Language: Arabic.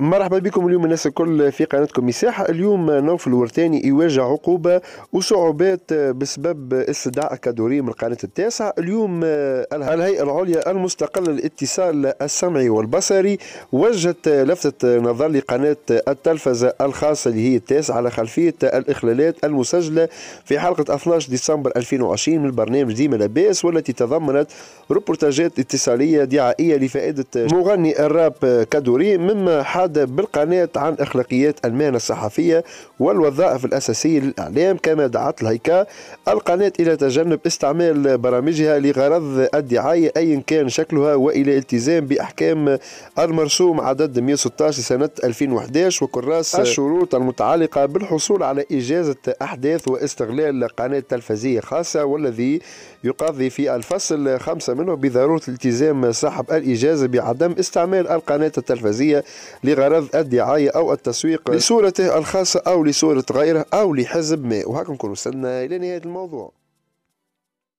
مرحبا بكم اليوم الناس الكل في قناتكم مساحة اليوم نوف الورتاني يواجه عقوبة وصعوبات بسبب استدعاء كادوري من القناة التاسعة اليوم آه، الهيئة العليا المستقلة للاتصال السمعي والبصري وجهت لفتة نظر لقناة التلفزة الخاصة اللي هي التاسعة على خلفية الإخلالات المسجلة في حلقة 12 ديسمبر 2020 من برنامج ديما لاباس والتي تضمنت روبورتاجات اتصالية دعائية لفائدة مغني الراب كادوري مما حد المتعدة بالقناة عن أخلاقيات المهنة الصحفية والوظائف الأساسية للإعلام كما دعت الهيكا القناة إلى تجنب استعمال برامجها لغرض الدعاية أيا كان شكلها وإلى التزام بأحكام المرسوم عدد 116 سنة 2011 وكراس الشروط المتعلقة بالحصول على إجازة أحداث واستغلال قناة تلفزية خاصة والذي يقضي في الفصل خمسة منه بضرورة التزام صاحب الإجازة بعدم استعمال القناة التلفزية لغرض بغرض الدعاية أو التسويق لصورته الخاصة أو لصورة غيره أو لحزب ما وهكا نكون وصلنا إلى نهاية الموضوع